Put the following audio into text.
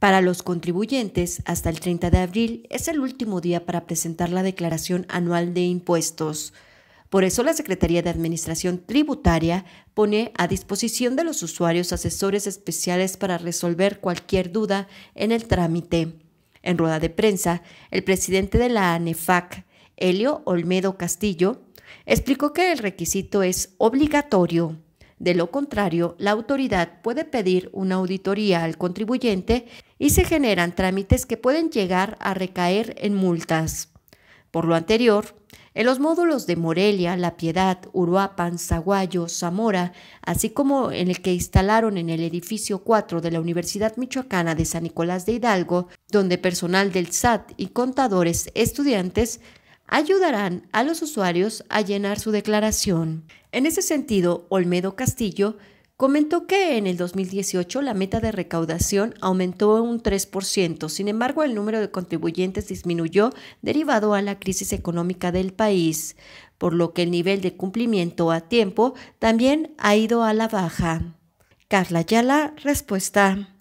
Para los contribuyentes, hasta el 30 de abril es el último día para presentar la declaración anual de impuestos. Por eso la Secretaría de Administración Tributaria pone a disposición de los usuarios asesores especiales para resolver cualquier duda en el trámite. En rueda de prensa, el presidente de la ANEFAC, Elio Olmedo Castillo, explicó que el requisito es obligatorio. De lo contrario, la autoridad puede pedir una auditoría al contribuyente y se generan trámites que pueden llegar a recaer en multas. Por lo anterior, en los módulos de Morelia, La Piedad, Uruapan, Zaguayo, Zamora, así como en el que instalaron en el edificio 4 de la Universidad Michoacana de San Nicolás de Hidalgo, donde personal del SAT y contadores estudiantes ayudarán a los usuarios a llenar su declaración. En ese sentido, Olmedo Castillo Comentó que en el 2018 la meta de recaudación aumentó un 3%, sin embargo el número de contribuyentes disminuyó derivado a la crisis económica del país, por lo que el nivel de cumplimiento a tiempo también ha ido a la baja. Carla Yala, respuesta.